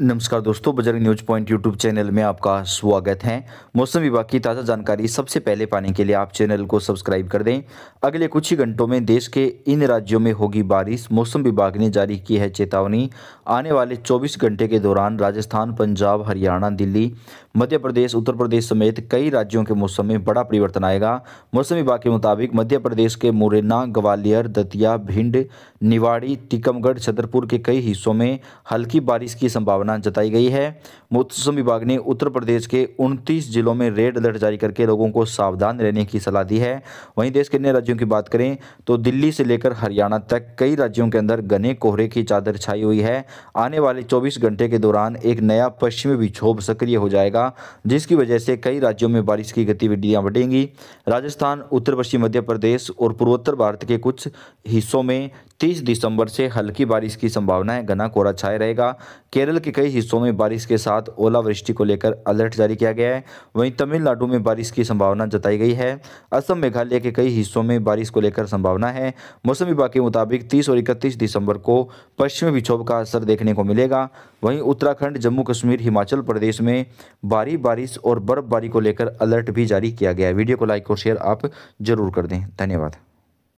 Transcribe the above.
नमस्कार दोस्तों Bajrang news point YouTube channel में आपका स्वागत है मौसम विभाग की ताज़ा जानकारी सबसे पहले पाने के लिए आप चैनल को सब्सक्राइब कर दें अगले कुछ ही घंटों में देश के इन राज्यों में होगी बारिश मौसम विभाग ने जारी की है चेतावनी आने वाले 24 घंटे के दौरान राजस्थान पंजाब हरियाणा दिल्ली मध्य प्रदेश उत्तर प्रदेश समेत कई राज्यों के मौसम में बड़ा परिवर्तन आएगा मौसम विभाग के मुताबिक मध्य प्रदेश के मुरैना ग्वालियर दतिया भिंड निवाड़ी टीकमगढ़ छतरपुर के कई हिस्सों में हल्की बारिश की संभावना संभावना जताई गई है मौसम विभाग ने उत्तर प्रदेश के 29 जिलों में रेड अलर्ट जारी करके लोगों को सावधान रहने की सलाह दी है वहीं देश के अन्य राज्यों की बात करें तो दिल्ली से लेकर हरियाणा तक कई राज्यों के अंदर घने कोहरे की चादर छाई हुई है आने वाले चौबीस घंटे के दौरान एक नया पश्चिमी विक्षोभ सक्रिय हो जाएगा जिसकी वजह से कई राज्यों में बारिश की गतिविधियाँ बढ़ेंगी राजस्थान उत्तर पश्चिम मध्य प्रदेश और पूर्वोत्तर भारत के कुछ हिस्सों में 30 दिसंबर से हल्की बारिश की संभावना है घना कोहरा छाया रहेगा केरल के कई हिस्सों में बारिश के साथ ओलावृष्टि को लेकर अलर्ट जारी किया गया है वहीं तमिलनाडु में बारिश की संभावना जताई गई है असम मेघालय के कई हिस्सों में बारिश को लेकर संभावना है मौसम विभाग के मुताबिक तीस और इकतीस दिसंबर को पश्चिमी विक्षोभ का असर देखने को मिलेगा वहीं उत्तराखंड जम्मू कश्मीर हिमाचल प्रदेश में भारी बारिश और बर्फबारी को लेकर अलर्ट भी जारी किया गया है वीडियो को लाइक और शेयर आप जरूर कर दें धन्यवाद